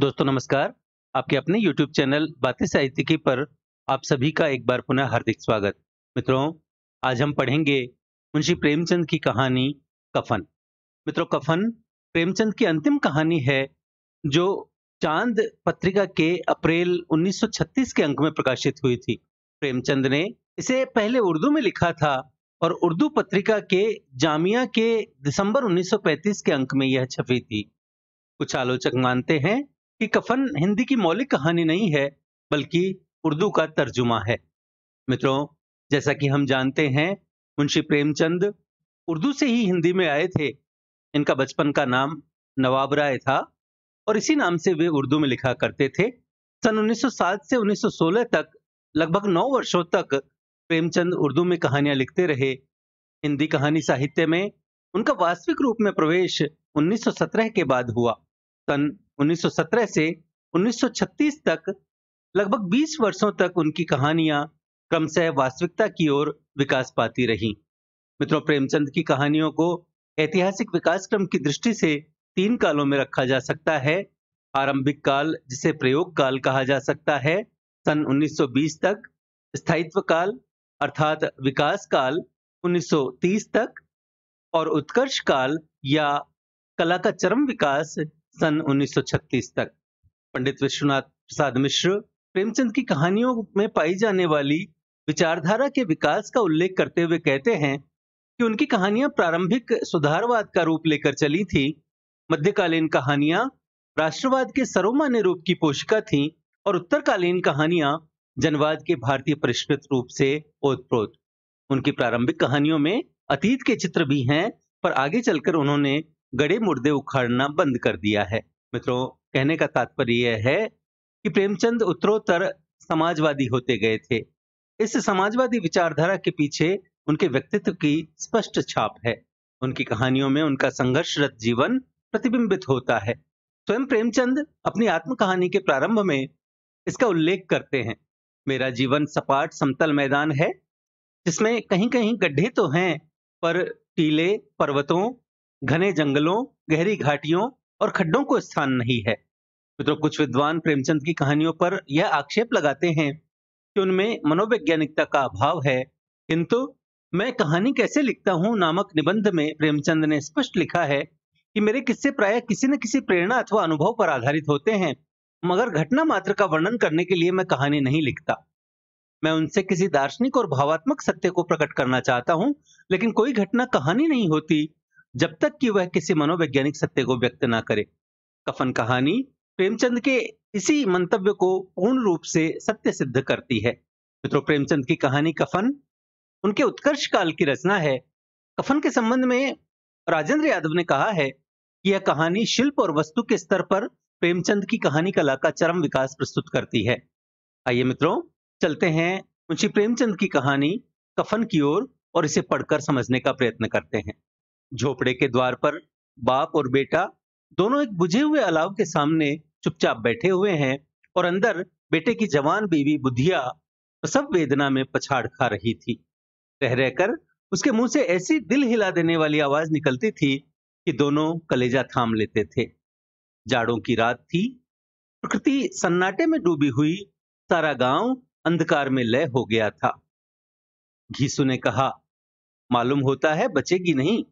दोस्तों नमस्कार आपके अपने YouTube चैनल बातें साहित्यिकी पर आप सभी का एक बार पुनः हार्दिक स्वागत मित्रों आज हम पढ़ेंगे मुंशी प्रेमचंद की कहानी कफन मित्रों कफन प्रेमचंद की अंतिम कहानी है जो चांद पत्रिका के अप्रैल 1936 के अंक में प्रकाशित हुई थी प्रेमचंद ने इसे पहले उर्दू में लिखा था और उर्दू पत्रिका के जामिया के दिसंबर 1935 के अंक में यह छपी थी कुछ आलोचक मानते हैं कि कफन हिंदी की मौलिक कहानी नहीं है बल्कि उर्दू का तर्जुमा है मित्रों जैसा कि हम जानते हैं मुंशी प्रेमचंद उर्दू से ही हिंदी में आए थे इनका बचपन का नाम नवाब राय था और इसी नाम से वे उर्दू में लिखा करते थे सन 1907 से 1916 तक लगभग नौ वर्षों तक प्रेमचंद उर्दू में कहानियां लिखते रहे हिंदी कहानी साहित्य में उनका वास्तविक रूप में प्रवेश 1917 के बाद हुआ सन 1917 से 1936 तक लगभग 20 वर्षों तक उनकी कहानियां क्रमशः वास्तविकता की ओर विकास पाती रहीं। मित्रों प्रेमचंद की कहानियों को ऐतिहासिक विकास क्रम की दृष्टि से तीन कालों में रखा जा सकता है आरंभिक काल जिसे प्रयोग काल कहा जा सकता है सन 1920 तक स्थायित्व काल अर्थात विकास काल 1930 तक और उत्कर्ष काल या कला का चरम विकास सन 1936 तक पंडित विश्वनाथ प्रसाद मिश्र प्रेमचंद की कहानियों में पाई जाने वाली विचारधारा के विकास का उल्लेख करते हुए कहते हैं कि उनकी कहानियां प्रारंभिक सुधारवाद का रूप लेकर चली थी मध्यकालीन कहानियां राष्ट्रवाद के सर्वमान्य रूप की पोषिका थी और उत्तरकालीन कहानियां जनवाद के भारतीय परिष्कृत रूप से ओतप्रोत उनकी प्रारंभिक कहानियों में अतीत के चित्र भी हैं पर आगे चलकर उन्होंने गड़े मुर्दे उखाड़ना बंद कर दिया है मित्रों कहने का तात्पर्य यह है कि प्रेमचंद उत्तरोत्तर समाजवादी होते गए थे इस समाजवादी विचारधारा के पीछे उनके व्यक्तित्व की स्पष्ट छाप है उनकी कहानियों में उनका संघर्षरत जीवन प्रतिबिंबित होता है स्वयं तो प्रेमचंद अपनी आत्म कहानी के प्रारंभ में इसका उल्लेख करते हैं मेरा जीवन सपाट समतल मैदान है जिसमें कहीं कहीं गड्ढे तो हैं पर टीले पर्वतों घने जंगलों गहरी घाटियों और खड्डों को स्थान नहीं है मित्रों तो कुछ विद्वान प्रेमचंद की कहानियों पर यह आक्षेप लगाते हैं कि उनमें मनोवैज्ञानिकता का अभाव है किंतु मैं कहानी कैसे लिखता हूँ नामक निबंध में प्रेमचंद ने स्पष्ट लिखा है कि मेरे किस्से प्राय किसी न किसी प्रेरणा अथवा अनुभव पर आधारित होते हैं मगर घटना मात्र का वर्णन करने के लिए मैं कहानी नहीं लिखता मैं उनसे किसी दार्शनिक और भावात्मक सत्य को प्रकट करना चाहता हूं लेकिन कोई घटना कहानी नहीं होती जब तक कि वह किसी मनोवैज्ञानिक सत्य को व्यक्त ना करे कफन कहानी प्रेमचंद के इसी मंतव्य को पूर्ण रूप से सत्य सिद्ध करती है मित्रों प्रेमचंद की कहानी कफन उनके उत्कर्ष काल की रचना है कफन के संबंध में राजेंद्र यादव ने कहा है कि यह कहानी शिल्प और वस्तु के स्तर पर प्रेमचंद की कहानी कला का चरम विकास प्रस्तुत करती है आइए मित्रों चलते हैं मुंशी प्रेमचंद की कहानी कफन की ओर और, और इसे पढ़कर समझने का प्रयत्न करते हैं झोपड़े के द्वार पर बाप और बेटा दोनों एक बुझे हुए अलाव के सामने चुपचाप बैठे हुए हैं और अंदर बेटे की जवान बीवी बुधिया सब वेदना में पछाड़ खा रही थी रह रहकर उसके मुंह से ऐसी दिल हिला देने वाली आवाज निकलती थी कि दोनों कलेजा थाम लेते थे जाड़ों की रात थी प्रकृति सन्नाटे में डूबी हुई सारा गांव अंधकार में लय हो गया था घीसू ने कहा मालूम होता है बचेगी नहीं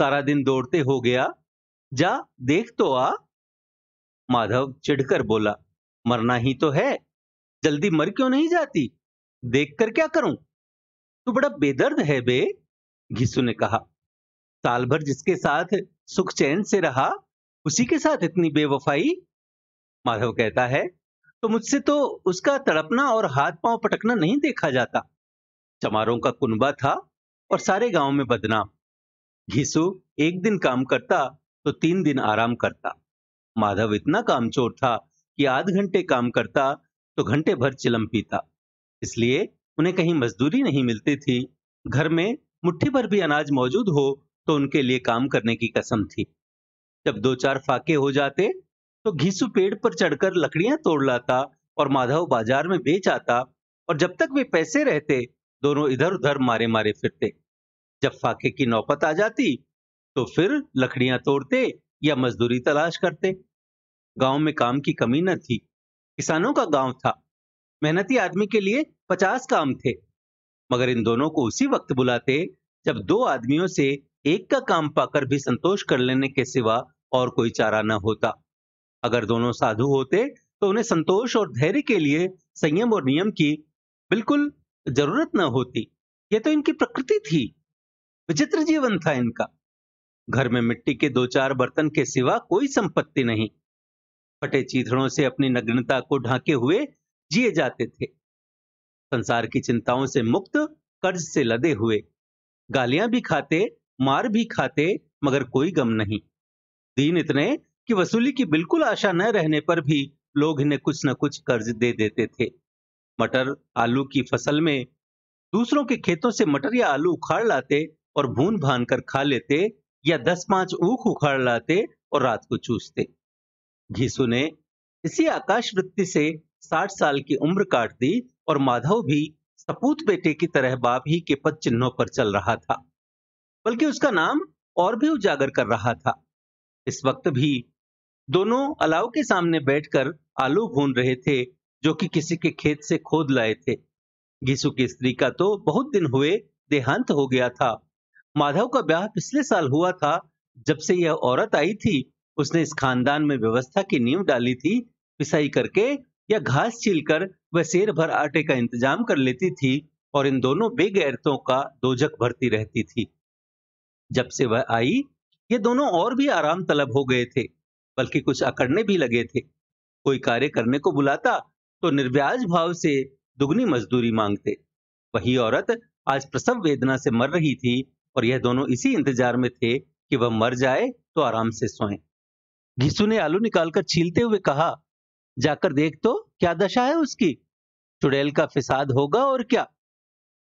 सारा दिन दौड़ते हो गया जा देख तो आ माधव चिढ़कर बोला मरना ही तो है जल्दी मर क्यों नहीं जाती देख कर क्या करूं तू बड़ा बेदर्द है बे घिसू ने कहा साल भर जिसके साथ सुख चैन से रहा उसी के साथ इतनी बेवफाई माधव कहता है तो मुझसे तो उसका तड़पना और हाथ पांव पटकना नहीं देखा जाता चमारों का कुनबा था और सारे गांव में बदनाम घिसु एक दिन काम करता तो तीन दिन आराम करता माधव इतना कामचोर था कि आध घंटे काम करता तो घंटे भर चिलम पीता इसलिए उन्हें कहीं मजदूरी नहीं मिलती थी घर में मुट्ठी भर भी अनाज मौजूद हो तो उनके लिए काम करने की कसम थी जब दो चार फाके हो जाते तो घिसु पेड़ पर चढ़कर लकड़ियां तोड़ लाता और माधव बाजार में बेच आता और जब तक वे पैसे रहते दोनों इधर उधर मारे मारे फिरते जब फाके की नौबत आ जाती तो फिर लकड़ियां तोड़ते या मजदूरी तलाश करते गांव में काम की कमी न थी किसानों का गांव था मेहनती आदमी के लिए पचास काम थे मगर इन दोनों को उसी वक्त बुलाते जब दो आदमियों से एक का काम पाकर भी संतोष कर लेने के सिवा और कोई चारा न होता अगर दोनों साधु होते तो उन्हें संतोष और धैर्य के लिए संयम और नियम की बिल्कुल जरूरत न होती ये तो इनकी प्रकृति थी विचित्र जीवन था इनका घर में मिट्टी के दो चार बर्तन के सिवा कोई संपत्ति नहीं फटे चीथड़ों से अपनी नग्नता को ढांके हुए जिए जाते थे संसार की चिंताओं से मुक्त कर्ज से लदे हुए गालियां भी खाते मार भी खाते मगर कोई गम नहीं दीन इतने कि वसूली की बिल्कुल आशा न रहने पर भी लोग इन्हें कुछ न कुछ कर्ज दे देते थे मटर आलू की फसल में दूसरों के खेतों से मटर या आलू उखाड़ लाते और भून भान कर खा लेते या दस पांच ऊख उखाड़ लाते और रात को चूसते घीसु ने इसी आकाश वृत्ति से साठ साल की उम्र काट दी और माधव भी सपूत बेटे की तरह बाप ही के पद चिन्हों पर चल रहा था बल्कि उसका नाम और भी उजागर कर रहा था इस वक्त भी दोनों अलाव के सामने बैठकर आलू भून रहे थे जो कि किसी के खेत से खोद लाए थे घीसु की स्त्री का तो बहुत दिन हुए देहांत हो गया था माधव का ब्याह पिछले साल हुआ था जब से यह औरत आई थी उसने इस खानदान में व्यवस्था की नींव डाली थी पिसाई करके या घास कर वह शेर भर आटे का इंतजाम कर लेती थी और इन दोनों बेगैरतों का दोजक भरती रहती थी जब से वह आई ये दोनों और भी आराम तलब हो गए थे बल्कि कुछ अकड़ने भी लगे थे कोई कार्य करने को बुलाता तो निर्व्याज भाव से दुगनी मजदूरी मांगते वही औरत आज प्रसव वेदना से मर रही थी और यह दोनों इसी इंतजार में थे कि वह मर जाए तो आराम से सोए घिसू ने आलू निकालकर छीलते हुए कहा जाकर देख तो क्या दशा है उसकी चुड़ैल का फिसाद होगा और क्या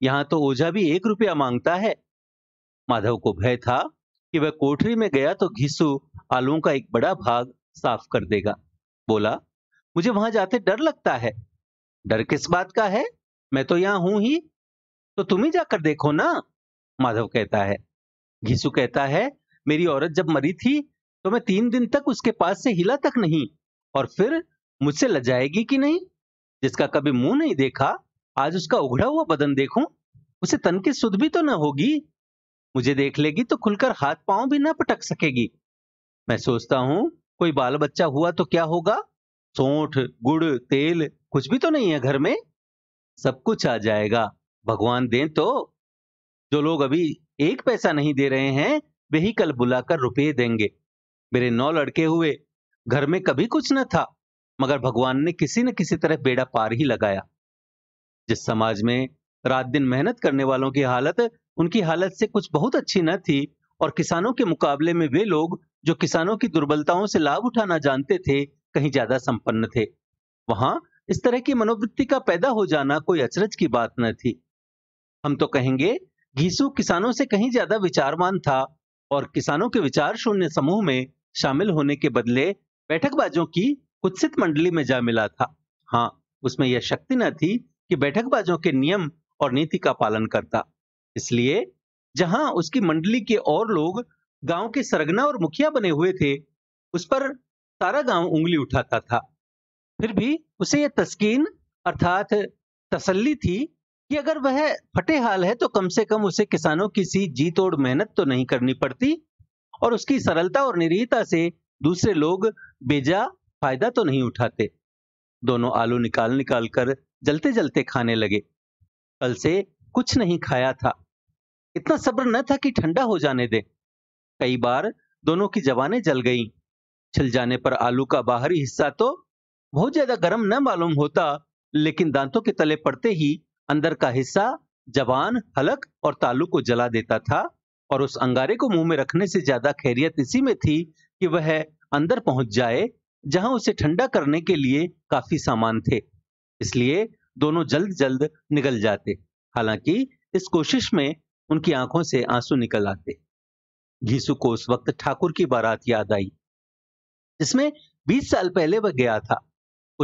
यहां तो ओझा भी एक रुपया मांगता है माधव को भय था कि वह कोठरी में गया तो घिसू आलुओं का एक बड़ा भाग साफ कर देगा बोला मुझे वहां जाते डर लगता है डर किस बात का है मैं तो यहां हूं ही तो तुम ही जाकर देखो ना माधव कहता है घीसू कहता है मेरी औरत जब मरी थी तो मैं तीन दिन तक उसके पास से हिला तक नहीं और फिर मुझसे लजाएगी कि नहीं जिसका कभी मुंह नहीं देखा आज उसका उघड़ा हुआ बदन देखूं उसे तन की सुध भी तो न होगी मुझे देख लेगी तो खुलकर हाथ पांव भी ना पटक सकेगी मैं सोचता हूं कोई बाल बच्चा हुआ तो क्या होगा सोठ गुड़ तेल कुछ भी तो नहीं है घर में सब कुछ आ जाएगा भगवान दें तो जो लोग अभी एक पैसा नहीं दे रहे हैं वे ही कल बुलाकर रुपये देंगे मेरे नौ लड़के हुए घर में कभी कुछ न था मगर भगवान ने किसी न किसी तरह बेड़ा पार ही लगाया जिस समाज में रात दिन मेहनत करने वालों की हालत उनकी हालत से कुछ बहुत अच्छी न थी और किसानों के मुकाबले में वे लोग जो किसानों की दुर्बलताओं से लाभ उठाना जानते थे कहीं ज्यादा संपन्न थे वहां इस तरह की मनोवृत्ति का पैदा हो जाना कोई अचरज की बात न थी हम तो कहेंगे घीसू किसानों से कहीं ज्यादा विचारवान था और किसानों के विचार शून्य समूह में शामिल होने के बदले बैठकबाजों की कुत्सित मंडली में जा मिला था हाँ उसमें यह शक्ति न थी कि बैठकबाजों के नियम और नीति का पालन करता इसलिए जहां उसकी मंडली के और लोग गांव के सरगना और मुखिया बने हुए थे उस पर सारा गांव उंगली उठाता था फिर भी उसे यह तस्कीन अर्थात तसल्ली थी कि अगर वह फटे हाल है तो कम से कम उसे किसानों की सी जी तोड़ मेहनत तो नहीं करनी पड़ती और उसकी सरलता और निरीहता से दूसरे लोग बेजा फायदा तो नहीं उठाते दोनों आलू निकाल निकाल कर जलते जलते खाने लगे कल से कुछ नहीं खाया था इतना सब्र न था कि ठंडा हो जाने दे कई बार दोनों की जवानें जल गई छिल जाने पर आलू का बाहरी हिस्सा तो बहुत ज्यादा गर्म न मालूम होता लेकिन दांतों के तले पड़ते ही अंदर का हिस्सा जबान हलक और तालू को जला देता था और उस अंगारे को मुंह में रखने से ज्यादा खैरियत इसी में थी कि वह अंदर पहुंच जाए जहां उसे ठंडा करने के लिए काफी सामान थे इसलिए दोनों जल्द जल्द निकल जाते हालांकि इस कोशिश में उनकी आंखों से आंसू निकल आते घीसु को उस वक्त ठाकुर की बारात याद आई जिसमें 20 साल पहले वह गया था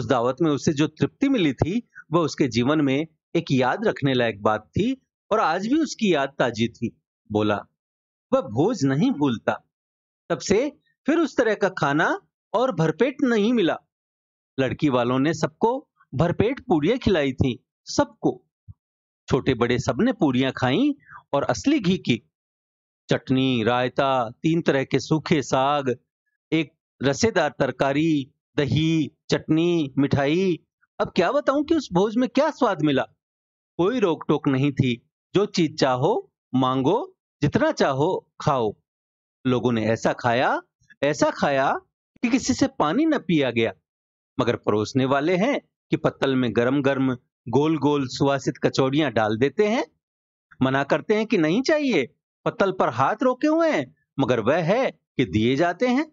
उस दावत में उसे जो तृप्ति मिली थी वह उसके जीवन में एक याद रखने लायक बात थी और आज भी उसकी याद ताजी थी बोला वह भोज नहीं भूलता तब से फिर उस तरह का खाना और भरपेट नहीं मिला लड़की वालों ने सबको भरपेट पूड़ियां खिलाई थी सबको छोटे बड़े सबने पूरियां खाई और असली घी की चटनी रायता तीन तरह के सूखे साग एक रसेदार तरकारी दही चटनी मिठाई अब क्या बताऊं कि उस भोज में क्या स्वाद मिला कोई रोक टोक नहीं थी जो चीज चाहो मांगो जितना चाहो खाओ लोगों ने ऐसा खाया ऐसा खाया कि किसी से पानी न पिया गया मगर परोसने वाले हैं कि पत्तल में गरम गरम गोल गोल सुवासित कचौड़ियां डाल देते हैं मना करते हैं कि नहीं चाहिए पत्तल पर हाथ रोके हुए हैं मगर वह है कि दिए जाते हैं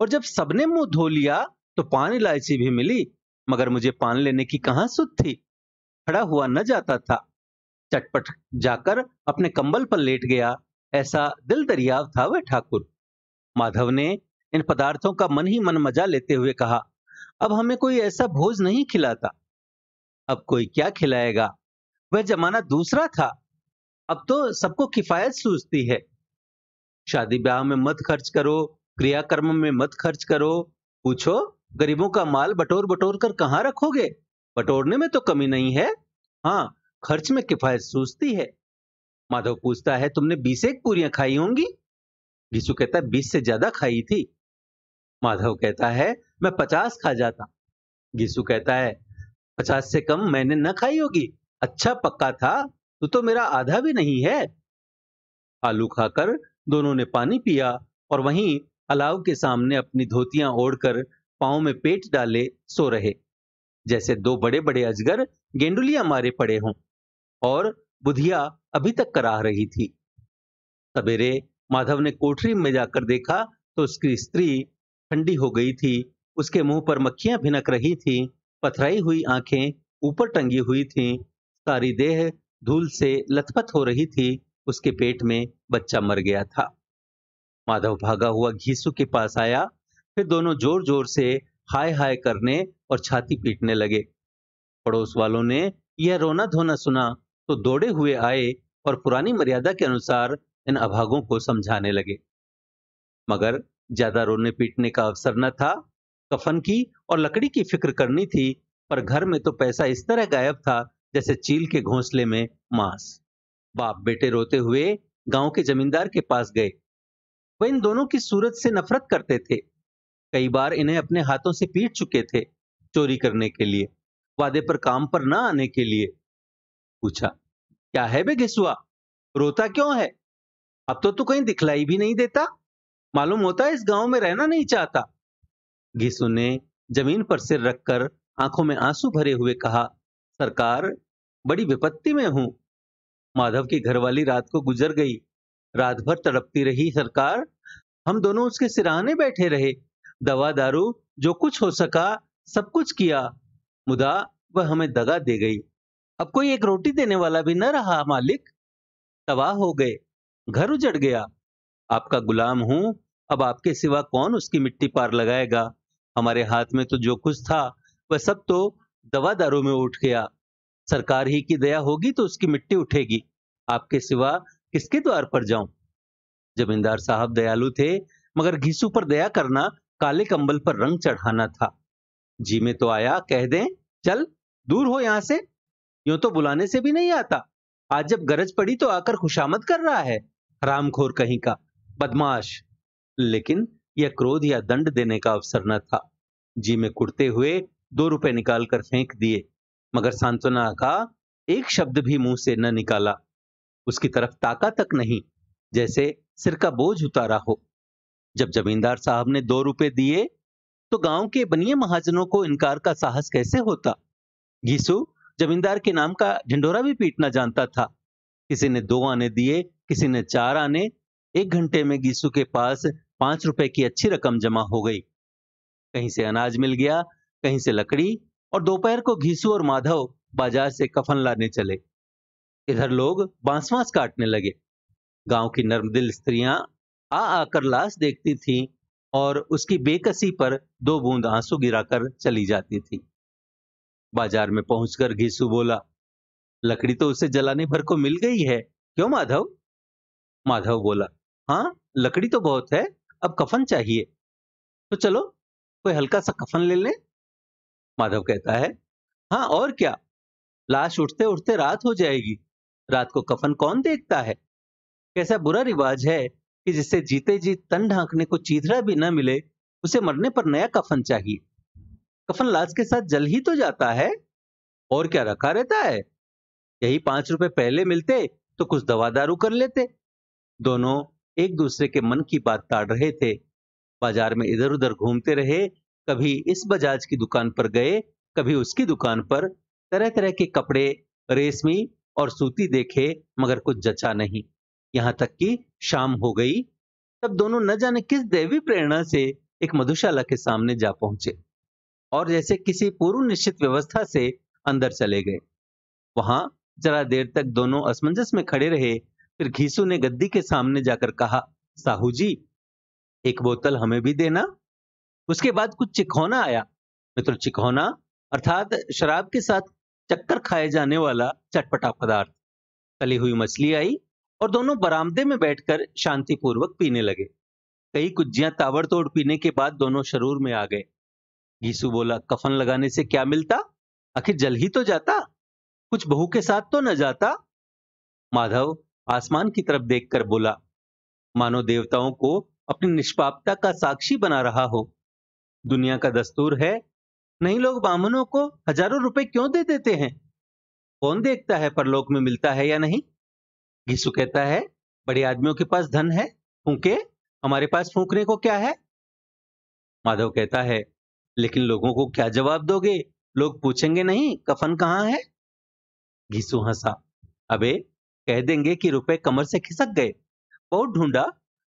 और जब सबने मुंह धो लिया तो पान इलायची भी मिली मगर मुझे पान लेने की कहां सुध थी खड़ा हुआ न जाता था चटपट जाकर अपने कंबल पर लेट गया ऐसा दिल दरियाव था वह ठाकुर माधव ने इन पदार्थों का मन ही मन मजा लेते हुए कहा अब हमें कोई ऐसा भोज नहीं खिलाता अब कोई क्या खिलाएगा वह जमाना दूसरा था अब तो सबको किफायत सूझती है शादी ब्याह में मत खर्च करो क्रियाकर्म में मत खर्च करो पूछो गरीबों का माल बटोर बटोर कर कहां रखोगे बटोरने में तो कमी नहीं है हाँ खर्च में किफायत सूझती है माधव पूछता है तुमने बीस एक पूरियां खाई होंगी घीसू कहता है बीस से ज्यादा खाई थी माधव कहता है मैं पचास खा जाता घीसू कहता है पचास से कम मैंने न खाई होगी अच्छा पक्का था तू तो मेरा आधा भी नहीं है आलू खाकर दोनों ने पानी पिया और वहीं अलाव के सामने अपनी धोतियां ओढ़कर पाओ में पेट डाले सो रहे जैसे दो बड़े बड़े अजगर गेंडुलिया मारे पड़े हों और बुधिया अभी तक कराह रही थी सवेरे माधव ने कोठरी में जाकर देखा तो उसकी स्त्री ठंडी हो गई थी उसके मुंह पर मक्खियां भिनक रही थी पथराई हुई आंखें ऊपर टंगी हुई थी सारी देह धूल से लथपथ हो रही थी उसके पेट में बच्चा मर गया था माधव भागा हुआ घीसू के पास आया फिर दोनों जोर जोर से हाय हाय करने और छाती पीटने लगे पड़ोस वालों ने यह रोना धोना सुना तो दौड़े हुए आए और पुरानी मर्यादा के अनुसार इन अभागों को समझाने लगे मगर ज्यादा रोने पीटने का अवसर न था कफन की और लकड़ी की फिक्र करनी थी पर घर में तो पैसा इस तरह गायब था जैसे चील के घोंसले में मांस बाप बेटे रोते हुए गांव के जमींदार के पास गए वह इन दोनों की सूरत से नफरत करते थे कई बार इन्हें अपने हाथों से पीट चुके थे चोरी करने के लिए वादे पर काम पर ना आने के लिए पूछा क्या है बे घिसुआ रोता क्यों है अब तो तू कहीं दिखलाई भी नहीं देता मालूम होता है इस गांव में रहना नहीं चाहता घिसु ने जमीन पर सिर रखकर आंखों में आंसू भरे हुए कहा सरकार बड़ी विपत्ति में हूं माधव की घरवाली रात को गुजर गई रात भर तड़पती रही सरकार हम दोनों उसके सिराहाने बैठे रहे दवा दारू जो कुछ हो सका सब कुछ किया मुदा वह हमें दगा दे गई अब कोई एक रोटी देने वाला भी न रहा मालिक तबाह हो गए घर उजड़ गया आपका गुलाम हूं अब आपके सिवा कौन उसकी मिट्टी पार लगाएगा हमारे हाथ में तो जो कुछ था वह सब तो दवा दारू में उठ गया सरकार ही की दया होगी तो उसकी मिट्टी उठेगी आपके सिवा किसके द्वार पर जाऊं जमींदार साहब दयालु थे मगर घिसू पर दया करना काले कंबल पर रंग चढ़ाना था जी में तो आया कह दें चल दूर हो यहां से यूं तो बुलाने से भी नहीं आता आज जब गरज पड़ी तो आकर खुशामद कर रहा है रामखोर कहीं का बदमाश लेकिन यह क्रोध या दंड देने का अवसर न था जी में कुड़ते हुए दो रुपए निकालकर फेंक दिए मगर सांत्वना का एक शब्द भी मुंह से न निकाला उसकी तरफ ताका तक नहीं जैसे सिर का बोझ उतारा हो जब जमींदार साहब ने दो रुपए दिए तो गांव के बनिए महाजनों को इनकार का साहस कैसे होता घीसू जमींदार के नाम का ढिंडोरा भी पीटना जानता था किसी ने दो आने दिए किसी ने चार आने एक घंटे में गीसू के पास पांच रुपए की अच्छी रकम जमा हो गई कहीं से अनाज मिल गया कहीं से लकड़ी और दोपहर को घीसु और माधव बाजार से कफन लाने चले इधर लोग बांस काटने लगे गांव की नर्मदिल स्त्रियां आ आकर लाश देखती थी और उसकी बेकसी पर दो बूंद आंसू गिराकर चली जाती थी बाजार में पहुंचकर घीसू बोला लकड़ी तो उसे जलाने भर को मिल गई है क्यों माधव माधव बोला हाँ लकड़ी तो बहुत है अब कफन चाहिए तो चलो कोई हल्का सा कफन ले लें माधव कहता है हाँ और क्या लाश उठते उठते रात हो जाएगी रात को कफन कौन देखता है कैसा बुरा रिवाज है कि जिससे जीते जी तन ढांकने को चीथड़ा भी न मिले उसे मरने पर नया कफन चाहिए कफन लाज के साथ जल ही तो जाता है और क्या रखा रहता है यही पांच रुपए पहले मिलते तो कुछ दवा दारू कर लेते दोनों एक दूसरे के मन की बात ताड़ रहे थे बाजार में इधर उधर घूमते रहे कभी इस बजाज की दुकान पर गए कभी उसकी दुकान पर तरह तरह के कपड़े रेशमी और सूती देखे मगर कुछ जचा नहीं यहाँ तक कि शाम हो गई तब दोनों न जाने किस देवी प्रेरणा से एक मधुशाला के सामने जा पहुंचे और जैसे किसी पूर्व निश्चित व्यवस्था से अंदर चले गए वहां जरा देर तक दोनों असमंजस में खड़े रहे फिर घीसू ने गद्दी के सामने जाकर कहा साहू जी एक बोतल हमें भी देना उसके बाद कुछ चिखौना आया मित्र चिखौना अर्थात शराब के साथ चक्कर खाए जाने वाला चटपटा पदार्थ तली हुई मछली आई और दोनों बरामदे में बैठकर शांतिपूर्वक पीने लगे कई कुज्जियां ताबड़तोड़ पीने के बाद दोनों शरूर में आ गए घीसू बोला कफन लगाने से क्या मिलता आखिर जल ही तो जाता कुछ बहू के साथ तो न जाता माधव आसमान की तरफ देखकर बोला मानो देवताओं को अपनी निष्पापता का साक्षी बना रहा हो दुनिया का दस्तूर है नहीं लोग बामनों को हजारों रुपए क्यों दे देते हैं कौन देखता है परलोक में मिलता है या नहीं घीसु कहता है बड़े आदमियों के पास धन है फूके हमारे पास फूकने को क्या है माधव कहता है लेकिन लोगों को क्या जवाब दोगे लोग पूछेंगे नहीं कफन कहाँ है घीसु हंसा अबे कह देंगे कि रुपए कमर से खिसक गए बहुत ढूंढा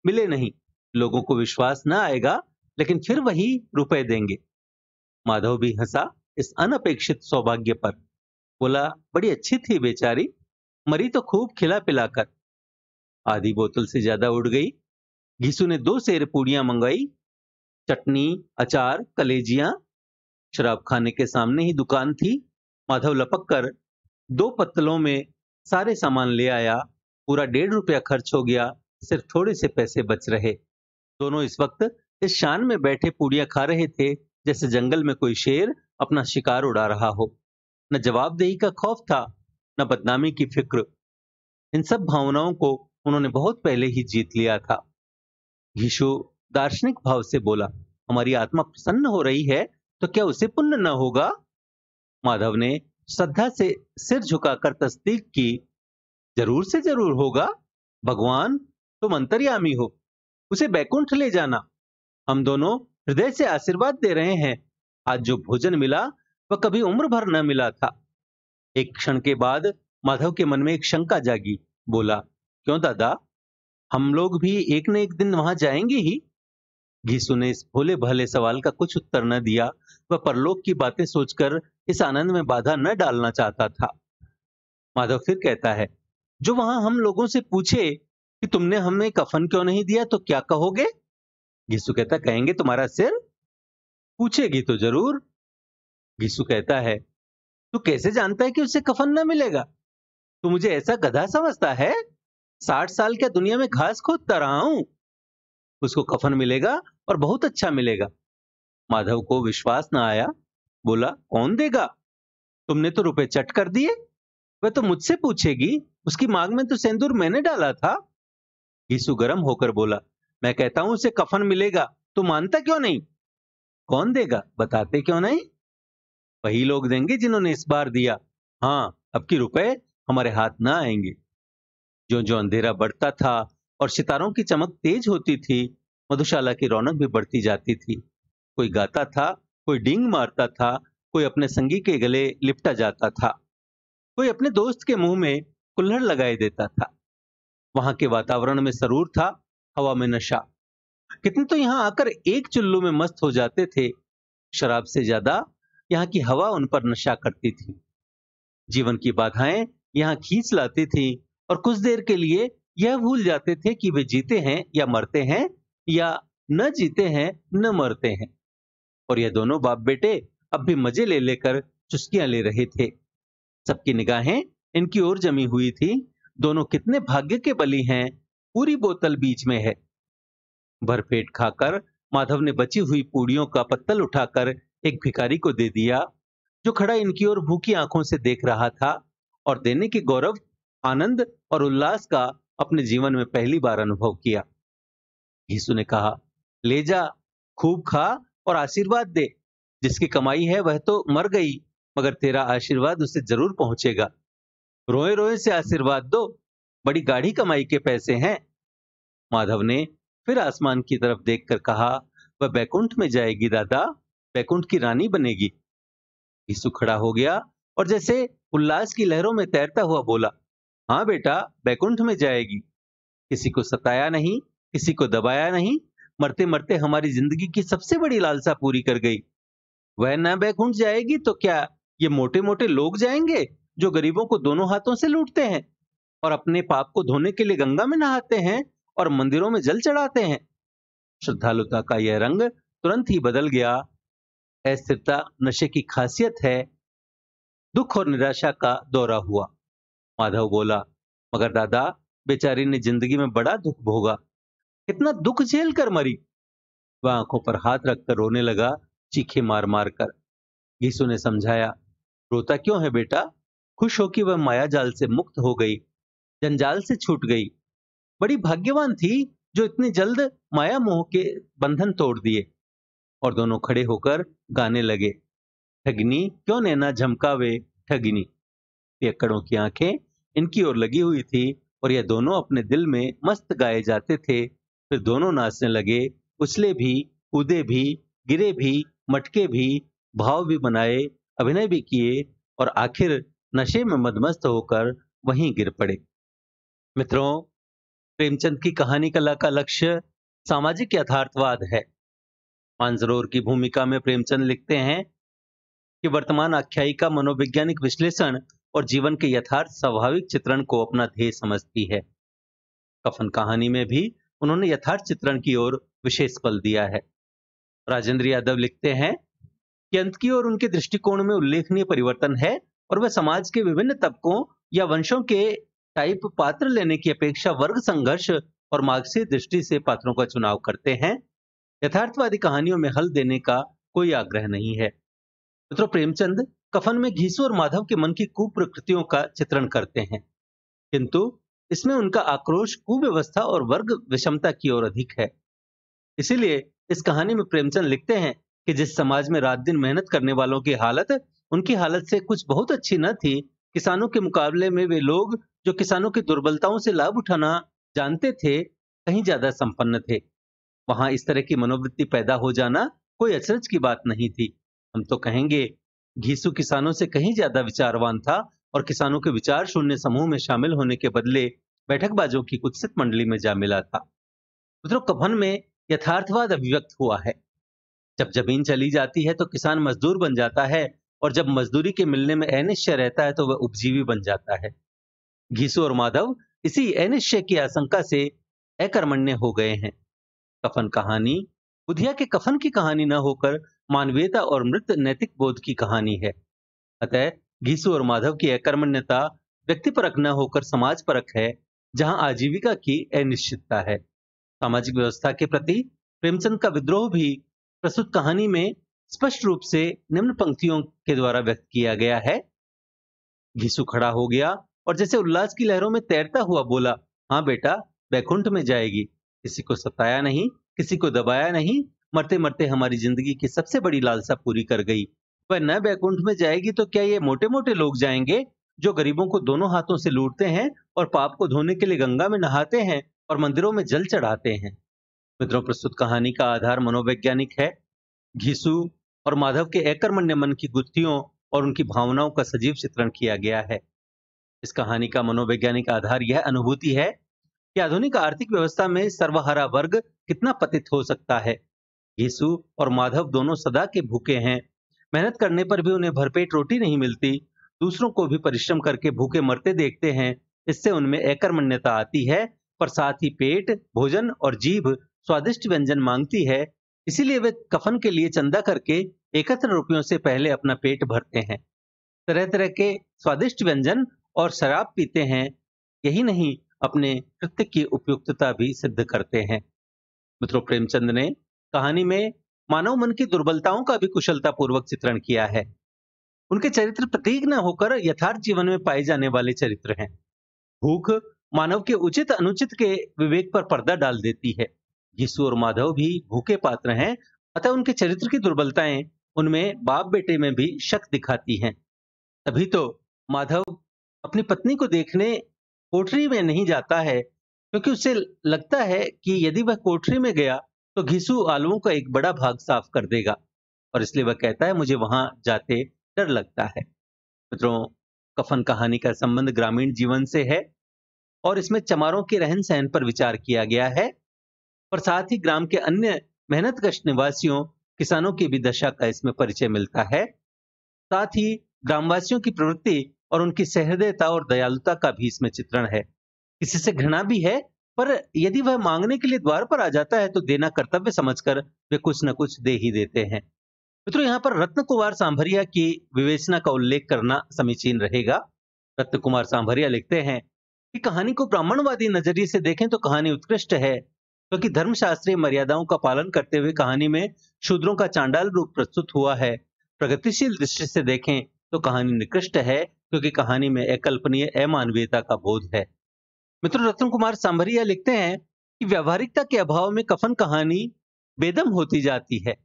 मिले नहीं लोगों को विश्वास न आएगा लेकिन फिर वही रुपए देंगे माधव भी हंसा इस अनपेक्षित सौभाग्य पर बोला बड़ी अच्छी थी बेचारी मरी तो खूब खिला पिलाकर आधी बोतल से ज्यादा उड़ गई घिसू ने दो शेर पूड़ियां मंगाई चटनी अचार कलेजियां शराब खाने के सामने ही दुकान थी माधव लपक कर दो पत्तलों में सारे सामान ले आया पूरा डेढ़ रुपया खर्च हो गया सिर्फ थोड़े से पैसे बच रहे दोनों इस वक्त इस शान में बैठे पूड़ियां खा रहे थे जैसे जंगल में कोई शेर अपना शिकार उड़ा रहा हो न जवाबदेही का खौफ था न बदनामी की फिक्र इन सब भावनाओं को उन्होंने बहुत पहले ही जीत लिया था यीशु दार्शनिक भाव से बोला हमारी आत्मा प्रसन्न हो रही है तो क्या उसे पुण्य न होगा माधव ने श्रद्धा से सिर झुकाकर तस्दीक की जरूर से जरूर होगा भगवान तुम अंतर्यामी हो उसे बैकुंठ ले जाना हम दोनों हृदय से आशीर्वाद दे रहे हैं आज जो भोजन मिला वह कभी उम्र भर न मिला था एक क्षण के बाद माधव के मन में एक शंका जागी बोला क्यों दादा हम लोग भी एक न एक दिन वहां जाएंगे ही घीसु ने इस भोले भले सवाल का कुछ उत्तर न दिया वह परलोक की बातें सोचकर इस आनंद में बाधा न डालना चाहता था माधव फिर कहता है जो वहां हम लोगों से पूछे कि तुमने हमें कफन क्यों नहीं दिया तो क्या कहोगे घीसु कहता कहेंगे तुम्हारा सिर पूछेगी तो जरूर घीसु कहता है तू कैसे जानता है कि उसे कफन ना मिलेगा तू मुझे ऐसा गधा समझता है साठ साल क्या दुनिया में घास खोदता रहा हूं उसको कफन मिलेगा और बहुत अच्छा मिलेगा माधव को विश्वास ना आया बोला कौन देगा तुमने तो रुपए चट कर दिए वह तो मुझसे पूछेगी उसकी मांग में तो सेंदूर मैंने डाला था यीशु गर्म होकर बोला मैं कहता हूं उसे कफन मिलेगा तो मानता क्यों नहीं कौन देगा बताते क्यों नहीं वही लोग देंगे जिन्होंने इस बार दिया हाँ अब की रुपए हमारे हाथ ना आएंगे जो जो अंधेरा बढ़ता था और सितारों की चमक तेज होती थी मधुशाला की रौनक भी बढ़ती जाती थी कोई गाता था कोई डिंग मारता था कोई अपने संगी के गले लिपटा जाता था कोई अपने दोस्त के मुंह में कुल्हड़ लगाए देता था वहां के वातावरण में सरूर था हवा में नशा कितने तो यहां आकर एक चुल्लू में मस्त हो जाते थे शराब से ज्यादा यहाँ की हवा उन पर नशा करती थी जीवन की बाधाएं यहाँ खींच लाती थी और कुछ देर के लिए यह भूल जाते थे कि वे जीते हैं या मरते हैं या न जीते हैं न मरते हैं और यह दोनों बाप बेटे अब भी मजे ले लेकर चुस्कियां ले रहे थे सबकी निगाहें इनकी ओर जमी हुई थी दोनों कितने भाग्य के बली हैं पूरी बोतल बीच में है भरपेट खाकर माधव ने बची हुई पूड़ियों का पत्तल उठाकर एक भिखारी को दे दिया जो खड़ा इनकी ओर भूखी आंखों से देख रहा था और देने के गौरव आनंद और उल्लास का अपने जीवन में पहली बार अनुभव किया यीशु ने कहा ले जा खूब खा और आशीर्वाद दे जिसकी कमाई है वह तो मर गई मगर तेरा आशीर्वाद उसे जरूर पहुंचेगा रोए रोए से आशीर्वाद दो बड़ी गाढ़ी कमाई के पैसे हैं माधव ने फिर आसमान की तरफ देखकर कहा वह बैकुंठ में जाएगी दादा वैकुंठ की रानी बनेगी यीशु खड़ा हो गया और जैसे उल्लास की लहरों में तैरता हुआ बोला हाँ बेटा वैकुंठ में जाएगी किसी को सताया नहीं किसी को दबाया नहीं मरते मरते हमारी जिंदगी की सबसे बड़ी लालसा पूरी कर गई वह न बैकुंठ जाएगी तो क्या ये मोटे मोटे लोग जाएंगे जो गरीबों को दोनों हाथों से लूटते हैं और अपने पाप को धोने के लिए गंगा में नहाते हैं और मंदिरों में जल चढ़ाते हैं श्रद्धालुता का यह रंग तुरंत ही बदल गया अस्थिरता नशे की खासियत है दुख और निराशा का दौरा हुआ माधव बोला मगर दादा बेचारी ने जिंदगी में बड़ा दुख भोगा कितना दुख झेल कर मरी वह आंखों पर हाथ रखकर रोने लगा चीखे मार मार कर घीसु ने समझाया रोता क्यों है बेटा खुश हो कि वह माया जाल से मुक्त हो गई जंजाल से छूट गई बड़ी भाग्यवान थी जो इतनी जल्द माया मोह के बंधन तोड़ दिए और दोनों खड़े होकर गाने लगे ठगनी क्यों नैना झमकावे ठगनी पियकड़ों की आंखें इनकी ओर लगी हुई थी और यह दोनों अपने दिल में मस्त गाए जाते थे फिर दोनों नाचने लगे उछले भी कूदे भी गिरे भी मटके भी भाव भी बनाए अभिनय भी किए और आखिर नशे में मदमस्त होकर वहीं गिर पड़े मित्रों प्रेमचंद की कहानी कला का लक्ष्य सामाजिक यथार्थवाद है मानसरोवर की भूमिका में प्रेमचंद लिखते हैं कि वर्तमान आख्यायी का मनोवैज्ञानिक विश्लेषण और जीवन के यथार्थ स्वाभाविक चित्रण को अपना ध्येय समझती है कफन कहानी में भी उन्होंने यथार्थ चित्रण की ओर विशेष बल दिया है राजेंद्र यादव लिखते हैं कि अंत की ओर उनके दृष्टिकोण में उल्लेखनीय परिवर्तन है और वह समाज के विभिन्न तबकों या वंशों के टाइप पात्र लेने की अपेक्षा वर्ग संघर्ष और मार्क्सीय दृष्टि से पात्रों का चुनाव करते हैं यथार्थवादी कहानियों में हल देने का कोई आग्रह नहीं है मित्रों प्रेमचंद कफन में घीसू और माधव के मन की कुप्रकृतियों का चित्रण करते हैं किंतु इसमें उनका आक्रोश कुव्यवस्था और वर्ग विषमता की ओर अधिक है इसीलिए इस कहानी में प्रेमचंद लिखते हैं कि जिस समाज में रात दिन मेहनत करने वालों की हालत उनकी हालत से कुछ बहुत अच्छी न थी किसानों के मुकाबले में वे लोग जो किसानों की दुर्बलताओं से लाभ उठाना जानते थे कहीं ज्यादा संपन्न थे वहां इस तरह की मनोवृत्ति पैदा हो जाना कोई अचरज की बात नहीं थी हम तो कहेंगे घीसू किसानों से कहीं ज्यादा विचारवान था और किसानों के विचार शून्य समूह में शामिल होने के बदले बैठकबाजों की कुत्सित मंडली में जा मिला था मित्रों कभन में यथार्थवाद अभिव्यक्त हुआ है जब जमीन चली जाती है तो किसान मजदूर बन जाता है और जब मजदूरी के मिलने में अनिश्चय रहता है तो वह उपजीवी बन जाता है घीसू और माधव इसी अनिश्चय की आशंका से अकर्मण्य हो गए हैं कफन कहानी बुधिया के कफन की कहानी न होकर मानवीयता और मृत नैतिक बोध की कहानी है अतः घीसु और माधव की अकर्मण्यता व्यक्ति परक न होकर समाज परक है जहां आजीविका की अनिश्चितता है सामाजिक व्यवस्था के प्रति प्रेमचंद का विद्रोह भी प्रस्तुत कहानी में स्पष्ट रूप से निम्न पंक्तियों के द्वारा व्यक्त किया गया है घीसु खड़ा हो गया और जैसे उल्लास की लहरों में तैरता हुआ बोला हाँ बेटा बैकुंठ में जाएगी किसी को सताया नहीं किसी को दबाया नहीं मरते मरते हमारी जिंदगी की सबसे बड़ी लालसा पूरी कर गई वह न बैकुंठ में जाएगी तो क्या ये मोटे मोटे लोग जाएंगे जो गरीबों को दोनों हाथों से लूटते हैं और पाप को धोने के लिए गंगा में नहाते हैं और मंदिरों में जल चढ़ाते हैं मित्रों प्रस्तुत कहानी का आधार मनोवैज्ञानिक है घिसु और माधव के एकर्मण्य मन की गुत्थियों और उनकी भावनाओं का सजीव चित्रण किया गया है इस कहानी का मनोवैज्ञानिक आधार यह अनुभूति है कि आधुनिक आर्थिक व्यवस्था में सर्वहारा वर्ग कितना पतित हो सकता है यीशु और माधव दोनों सदा के भूखे हैं मेहनत करने पर भी उन्हें भरपेट रोटी नहीं मिलती दूसरों को भी परिश्रम करके भूखे मरते देखते हैं इससे उनमें एकर्मण्यता आती है पर साथ ही पेट भोजन और जीभ स्वादिष्ट व्यंजन मांगती है इसीलिए वे कफन के लिए चंदा करके एकत्र रुपयों से पहले अपना पेट भरते हैं तरह तरह के स्वादिष्ट व्यंजन और शराब पीते हैं यही नहीं अपने कृत्य की उपयुक्तता भी सिद्ध करते हैं मित्रों प्रेमचंद ने कहानी में मानव मन की दुर्बलताओं का भी कुशलतापूर्वक चित्रण किया है उनके चरित्र प्रतीक न होकर यथार्थ जीवन में पाए जाने वाले चरित्र हैं भूख मानव के उचित अनुचित के विवेक पर पर्दा डाल देती है यीशु और माधव भी भूखे पात्र हैं अतः उनके चरित्र की दुर्बलताएं उनमें बाप बेटे में भी शक दिखाती हैं तभी तो माधव अपनी पत्नी को देखने कोठरी में नहीं जाता है क्योंकि उसे लगता है कि यदि वह कोठरी में गया तो घिसू आलुओं का एक बड़ा भाग साफ कर देगा और इसलिए वह कहता है मुझे वहां जाते डर लगता है मित्रों कफन कहानी का संबंध ग्रामीण जीवन से है और इसमें चमारों के रहन सहन पर विचार किया गया है और साथ ही ग्राम के अन्य मेहनत कश निवासियों किसानों की भी दशा का इसमें परिचय मिलता है साथ ही ग्रामवासियों की प्रवृत्ति और उनकी सहृदयता और दयालुता का भी इसमें चित्रण है किसी से घृणा भी है पर यदि वह मांगने के लिए द्वार पर आ जाता है तो देना कर्तव्य समझकर वे कुछ न कुछ दे ही देते हैं मित्रों यहाँ पर रत्न कुमार सांभरिया की विवेचना का उल्लेख करना समीचीन रहेगा रत्न कुमार सांभरिया लिखते हैं कि कहानी को ब्राह्मणवादी नजरिए से देखें तो कहानी उत्कृष्ट है क्योंकि तो धर्मशास्त्रीय मर्यादाओं का पालन करते हुए कहानी में शूद्रों का चांडाल रूप प्रस्तुत हुआ है प्रगतिशील दृष्टि से देखें तो कहानी निकृष्ट है क्योंकि कहानी में अकल्पनीय अमानवीयता का बोध है मित्र रतन कुमार सांभरिया लिखते हैं कि व्यवहारिकता के अभाव में कफन कहानी बेदम होती जाती है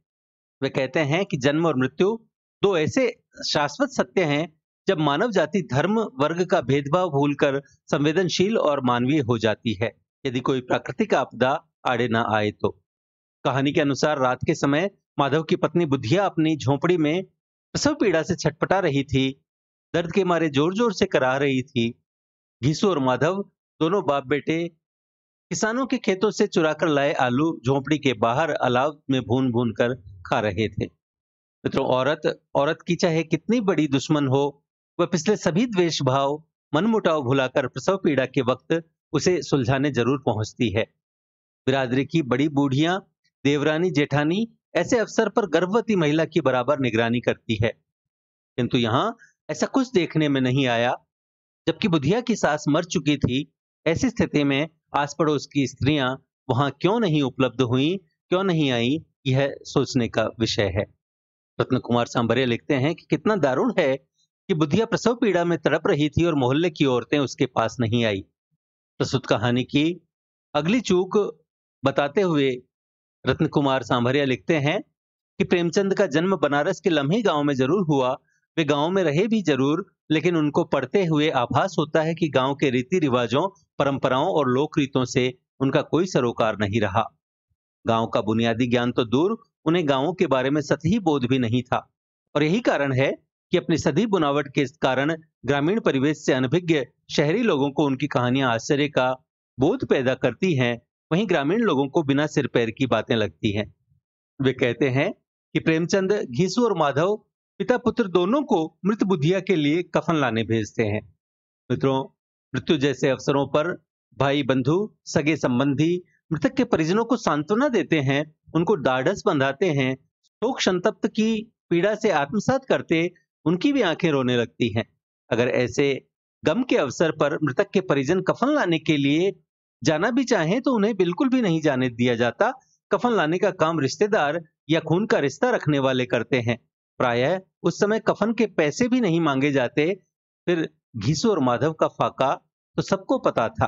वे कहते हैं कि जन्म और मृत्यु दो ऐसे शाश्वत सत्य हैं जब मानव जाति धर्म वर्ग का भेदभाव भूलकर संवेदनशील और मानवीय हो जाती है यदि कोई प्राकृतिक आपदा आड़े ना आए तो कहानी के अनुसार रात के समय माधव की पत्नी बुद्धिया अपनी झोपड़ी में प्रसव पीड़ा से छटपटा रही थी दर्द के मारे जोर जोर से करा रही थी घीसू और माधव दोनों बाप बेटे किसानों के खेतों से चुरा कर लाए आलू झोपड़ी के बाहर अलाव में भून भून कर खा रहे थे मित्रों औरत औरत की चाहे कितनी बड़ी दुश्मन हो वह पिछले सभी द्वेष भाव मनमुटाव भुलाकर प्रसव पीड़ा के वक्त उसे सुलझाने जरूर पहुंचती है बिरादरी की बड़ी बूढ़िया देवरानी जेठानी ऐसे अवसर पर गर्भवती महिला की बराबर निगरानी करती है किंतु यहाँ ऐसा कुछ देखने में नहीं आया जबकि बुधिया की सास मर चुकी थी ऐसी स्थिति में आस पड़ोस की स्त्रियां वहां क्यों नहीं उपलब्ध हुई क्यों नहीं आई यह सोचने का विषय है रत्न कुमार सांबरे लिखते हैं कि कितना दारुण है कि बुधिया प्रसव पीड़ा में तड़प रही थी और मोहल्ले की औरतें उसके पास नहीं आई प्रसुत कहानी की अगली चूक बताते हुए रत्न कुमार सांभरिया लिखते हैं कि प्रेमचंद का जन्म बनारस के लम्हे गांव में जरूर हुआ वे गांव में रहे भी जरूर लेकिन उनको पढ़ते हुए आभास होता है कि गांव के रीति रिवाजों परंपराओं और लोक रीतों से उनका कोई सरोकार नहीं रहा गांव का बुनियादी ज्ञान तो दूर उन्हें गांवों के बारे में सतही बोध भी नहीं था और यही कारण है कि अपनी सदी बुनावट के कारण ग्रामीण परिवेश से अनभिज्ञ शहरी लोगों को उनकी कहानियां आश्चर्य का बोध पैदा करती हैं वहीं ग्रामीण लोगों को बिना सिर पैर की बातें लगती हैं वे कहते हैं कि प्रेमचंद घीसू और माधव पिता पुत्र दोनों को मृत बुधिया के लिए कफन लाने भेजते हैं मित्रों मृत्यु जैसे अवसरों पर भाई बंधु सगे संबंधी मृतक के परिजनों को सांत्वना देते हैं उनको दाढ़स बंधाते हैं शोक संतप्त की पीड़ा से आत्मसात करते उनकी भी आंखें रोने लगती हैं अगर ऐसे गम के अवसर पर मृतक के परिजन कफन लाने के लिए जाना भी चाहें तो उन्हें बिल्कुल भी नहीं जाने दिया जाता कफन लाने का काम रिश्तेदार या खून का रिश्ता रखने वाले करते हैं प्रायः उस समय कफन के पैसे भी नहीं मांगे जाते फिर घीसू और माधव का फाका तो सबको पता था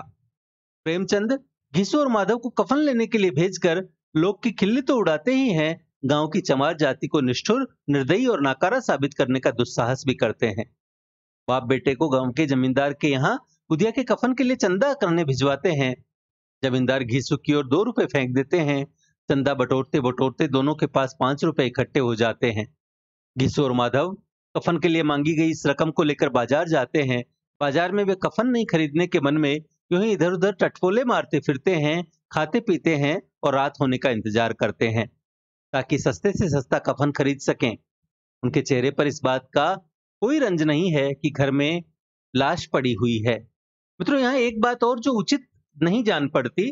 प्रेमचंद घीसू और माधव को कफन लेने के लिए भेजकर लोग की खिल्ली तो उड़ाते ही हैं गांव की चमार जाति को निष्ठुर निर्दयी और नाकारा साबित करने का दुस्साहस भी करते हैं बाप बेटे को गांव के जमींदार के यहाँ उदिया के कफन के लिए चंदा करने भिजवाते हैं जमींदार घीसू की ओर दो रुपए फेंक देते हैं चंदा बटोरते बटोरते दोनों के पास पांच रुपए इकट्ठे हो जाते हैं और माधव कफन के लिए मांगी गई इस रकम को लेकर बाजार जाते हैं बाजार में वे कफन नहीं खरीदने के मन में यूं ही इधर उधर टटफोले मारते फिरते हैं खाते पीते हैं और रात होने का इंतजार करते हैं ताकि सस्ते से सस्ता कफन खरीद सकें उनके चेहरे पर इस बात का कोई रंज नहीं है कि घर में लाश पड़ी हुई है मित्रों यहाँ एक बात और जो उचित नहीं जान पड़ती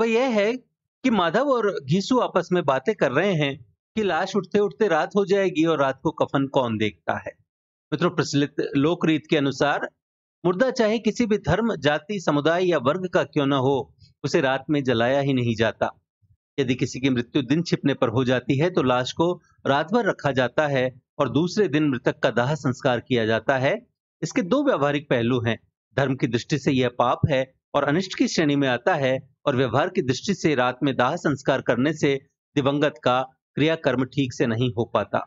वह यह है कि माधव और घीसू आपस में बातें कर रहे हैं कि लाश उठते उठते रात हो जाएगी और रात को कफन कौन देखता है मित्रों प्रचलित लोक रीत के अनुसार मुर्दा चाहे किसी भी धर्म जाति समुदाय या वर्ग का क्यों न हो उसे रात में जलाया ही नहीं जाता यदि किसी की मृत्यु दिन छिपने पर हो जाती है तो लाश को रात भर रखा जाता है और दूसरे दिन मृतक का दाह संस्कार किया जाता है इसके दो व्यवहारिक पहलू हैं धर्म की दृष्टि से यह पाप है और अनिष्ट की श्रेणी में आता है और व्यवहार की दृष्टि से रात में दाह संस्कार करने से दिवंगत का क्रियाकर्म ठीक से नहीं हो पाता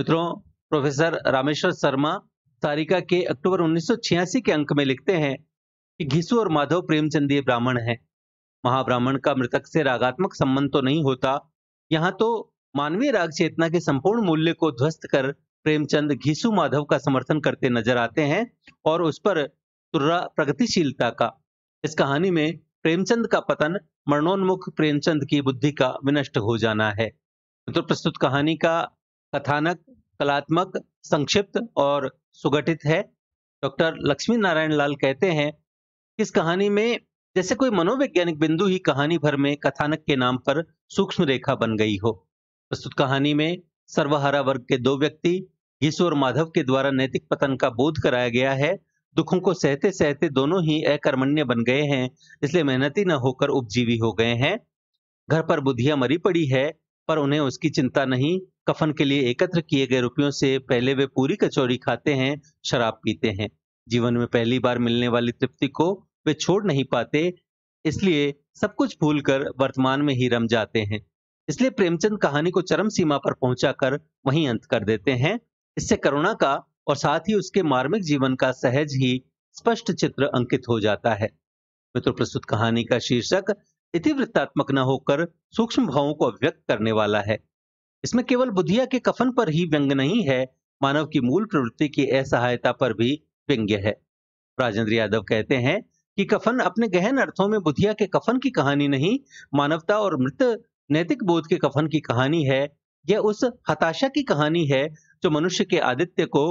मित्रों प्रोफेसर रामेश्वर शर्मा तारिका के अक्टूबर 1986 के अंक में लिखते हैं कि घिसु और माधव प्रेमचंद ब्राह्मण है महाब्राह्मण का मृतक से रागात्मक संबंध तो नहीं होता यहाँ तो मानवीय राग चेतना के संपूर्ण मूल्य को ध्वस्त कर प्रेमचंद घिसु माधव का समर्थन करते नजर आते हैं और उस पर तुर्रा प्रगतिशीलता का इस कहानी में प्रेमचंद का पतन मरणोन्मुख प्रेमचंद की बुद्धि का विनष्ट हो जाना है तो प्रस्तुत कहानी का कथानक कलात्मक संक्षिप्त और सुगठित है डॉक्टर लक्ष्मी नारायण लाल कहते हैं इस कहानी में जैसे कोई मनोवैज्ञानिक बिंदु ही कहानी भर में कथानक के नाम पर सूक्ष्म रेखा बन गई हो प्रस्तुत कहानी में सर्वहारा वर्ग के दो व्यक्ति यीशु और माधव के द्वारा नैतिक पतन का बोध कराया गया है दुखों को सहते सहते दोनों ही अकर्मण्य बन गए हैं इसलिए मेहनती न होकर उपजीवी हो गए हैं घर पर बुद्धिया मरी पड़ी है पर उन्हें उसकी चिंता नहीं कफन के लिए एकत्र किए गए रुपयों से पहले वे पूरी कचौरी खाते हैं शराब पीते हैं जीवन में पहली बार मिलने वाली तृप्ति को वे छोड़ नहीं पाते इसलिए सब कुछ भूल वर्तमान में ही रम जाते हैं इसलिए प्रेमचंद कहानी को चरम सीमा पर पहुंचाकर वहीं अंत कर देते हैं इससे करुणा का और साथ ही उसके मार्मिक जीवन का सहज ही स्पष्ट चित्र अंकित हो जाता है मित्र प्रस्तुत कहानी का शीर्षक इतिवृत्तात्मक न होकर सूक्ष्म भावों को अव्यक्त करने वाला है इसमें केवल बुधिया के कफन पर ही व्यंग नहीं है मानव की मूल प्रवृत्ति की असहायता पर भी व्यंग्य है राजेंद्र यादव कहते हैं कि कफन अपने गहन अर्थों में बुधिया के कफन की कहानी नहीं मानवता और मृत नैतिक बोध के कफन की कहानी है यह उस हताशा की कहानी है जो मनुष्य के आदित्य को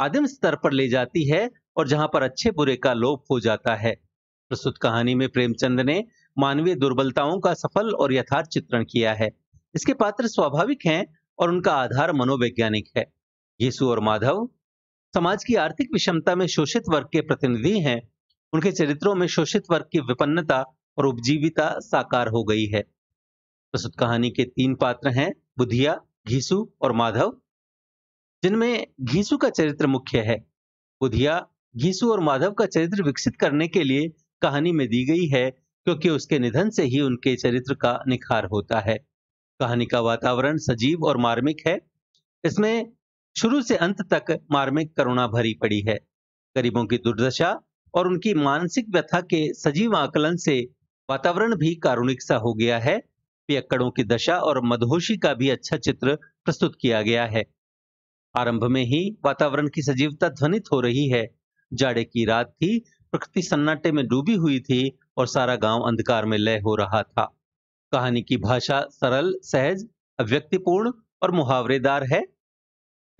आदिम स्तर पर ले जाती है और जहां पर अच्छे बुरे का लोप हो जाता है प्रस्तुत कहानी में प्रेमचंद ने मानवीय दुर्बलताओं का सफल और यथार्थ चित्रण किया है इसके पात्र स्वाभाविक हैं और उनका आधार मनोवैज्ञानिक है यीशु और माधव समाज की आर्थिक विषमता में शोषित वर्ग के प्रतिनिधि हैं उनके चरित्रों में शोषित वर्ग की विपन्नता और उपजीविता साकार हो गई है प्रस्तुत कहानी के तीन पात्र हैं बुधिया घीसु और माधव जिनमें घीसु का चरित्र मुख्य है बुधिया घीसु और माधव का चरित्र विकसित करने के लिए कहानी में दी गई है क्योंकि उसके निधन से ही उनके चरित्र का निखार होता है कहानी का वातावरण सजीव और मार्मिक है इसमें शुरू से अंत तक मार्मिक करुणा भरी पड़ी है गरीबों की दुर्दशा और उनकी मानसिक व्यथा के सजीव आकलन से वातावरण भी कारुणिक सा हो गया है पियक्कड़ों की दशा और मधोशी का भी अच्छा चित्र प्रस्तुत किया गया है आरंभ में ही वातावरण की सजीवता ध्वनित हो रही है जाड़े की रात थी प्रकृति सन्नाटे में डूबी हुई थी और सारा गांव अंधकार में लय हो रहा था कहानी की भाषा सरल सहज अव्यक्तिपूर्ण और मुहावरेदार है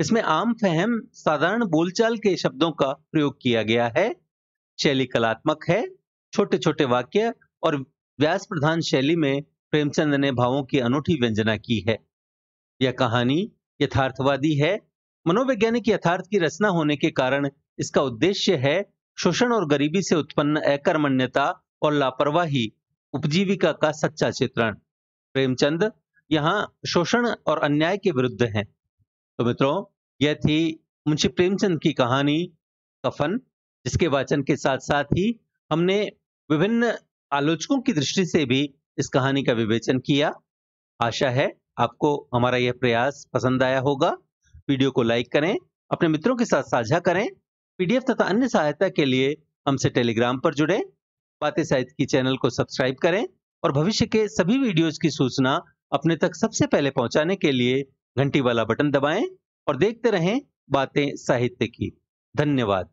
इसमें आम फहम साधारण बोलचाल के शब्दों का प्रयोग किया गया है शैली कलात्मक है छोटे छोटे वाक्य और व्यास प्रधान शैली में प्रेमचंद ने भावों की अनूठी व्यंजना की है यह कहानी यथार्थवादी है मनोवैज्ञानिक यथार्थ की रचना होने के कारण इसका उद्देश्य है शोषण और गरीबी से उत्पन्न अकर्मण्यता और लापरवाही उपजीविका का सच्चा चित्रण प्रेमचंद यहाँ शोषण और अन्याय के विरुद्ध हैं तो मित्रों यह थी मुंशी प्रेमचंद की कहानी कफन जिसके वाचन के साथ साथ ही हमने विभिन्न आलोचकों की दृष्टि से भी इस कहानी का विवेचन किया आशा है आपको हमारा यह प्रयास पसंद आया होगा वीडियो को लाइक करें अपने मित्रों के साथ साझा करें पीडीएफ तथा अन्य सहायता के लिए हमसे टेलीग्राम पर जुड़ें बातें साहित्य की चैनल को सब्सक्राइब करें और भविष्य के सभी वीडियोज की सूचना अपने तक सबसे पहले पहुंचाने के लिए घंटी वाला बटन दबाएं और देखते रहें बातें साहित्य की धन्यवाद